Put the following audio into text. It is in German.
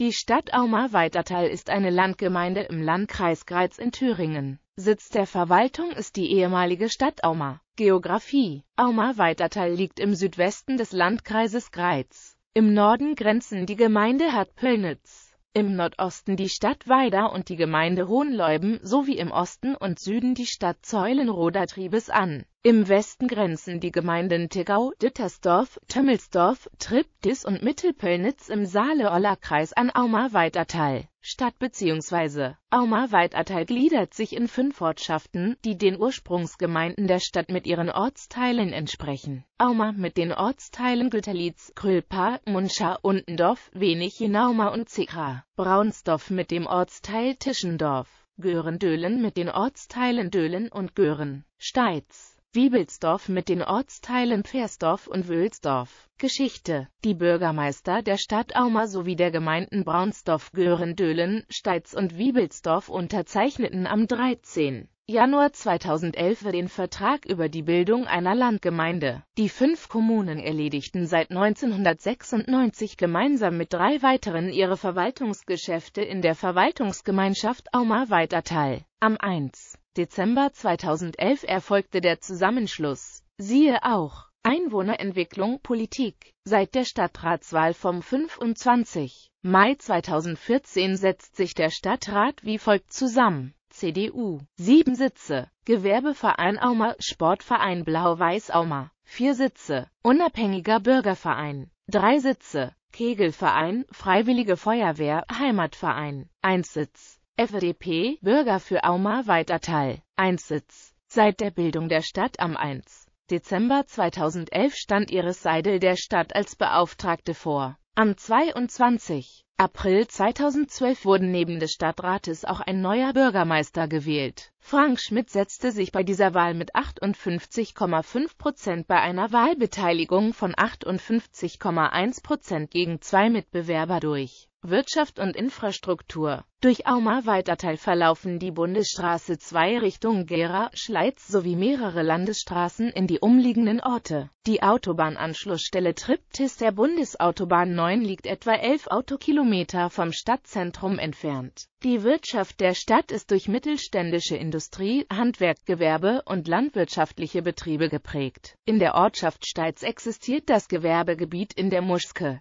Die Stadt Aumar-Weitertal ist eine Landgemeinde im Landkreis Greiz in Thüringen. Sitz der Verwaltung ist die ehemalige Stadt Aumar. Geografie Aumar-Weitertal liegt im Südwesten des Landkreises Greiz. Im Norden grenzen die Gemeinde Hartpölnitz im Nordosten die Stadt Weida und die Gemeinde Hohenleuben sowie im Osten und Süden die Stadt Zeulenroda Triebes an. Im Westen grenzen die Gemeinden Tegau, Dittersdorf, Tömmelsdorf, Tripp, Dis und Mittelpölnitz im saale oller kreis an Auma-Weitertal Stadt bzw. Aumarweidattal gliedert sich in fünf Ortschaften, die den Ursprungsgemeinden der Stadt mit ihren Ortsteilen entsprechen. Aumar mit den Ortsteilen Güterlitz, Krülpa, Muncha, Untendorf, Wenich-Jenauma und Zekra. Braunsdorf mit dem Ortsteil Tischendorf. Göhrendölen mit den Ortsteilen Döhlen und Göhren. Steiz. Wiebelsdorf mit den Ortsteilen Pfersdorf und Wülsdorf. Geschichte Die Bürgermeister der Stadt Aumer sowie der Gemeinden Braunsdorf, Göhrendölen, Steitz und Wiebelsdorf unterzeichneten am 13. Januar 2011 den Vertrag über die Bildung einer Landgemeinde. Die fünf Kommunen erledigten seit 1996 gemeinsam mit drei weiteren ihre Verwaltungsgeschäfte in der Verwaltungsgemeinschaft Aumer-Weiterteil. Am 1. Dezember 2011 erfolgte der Zusammenschluss. Siehe auch Einwohnerentwicklung Politik. Seit der Stadtratswahl vom 25. Mai 2014 setzt sich der Stadtrat wie folgt zusammen. CDU, 7 Sitze, Gewerbeverein Aumer, Sportverein Blau-Weiß-Aumer, 4 Sitze, Unabhängiger Bürgerverein, 3 Sitze, Kegelverein, Freiwillige Feuerwehr, Heimatverein, 1 Sitz, FDP, Bürger für Auma weiter teil. Sitz. Seit der Bildung der Stadt am 1. Dezember 2011 stand Iris Seidel der Stadt als Beauftragte vor. Am 22. April 2012 wurden neben des Stadtrates auch ein neuer Bürgermeister gewählt. Frank Schmidt setzte sich bei dieser Wahl mit 58,5 Prozent bei einer Wahlbeteiligung von 58,1 Prozent gegen zwei Mitbewerber durch. Wirtschaft und Infrastruktur. Durch Auma Weiterteil verlaufen die Bundesstraße 2 Richtung Gera, Schleiz sowie mehrere Landesstraßen in die umliegenden Orte. Die Autobahnanschlussstelle Triptis der Bundesautobahn 9 liegt etwa 11 Autokilometer vom Stadtzentrum entfernt. Die Wirtschaft der Stadt ist durch mittelständische Industrie, Handwerkgewerbe und landwirtschaftliche Betriebe geprägt. In der Ortschaft Steiz existiert das Gewerbegebiet in der Muschke.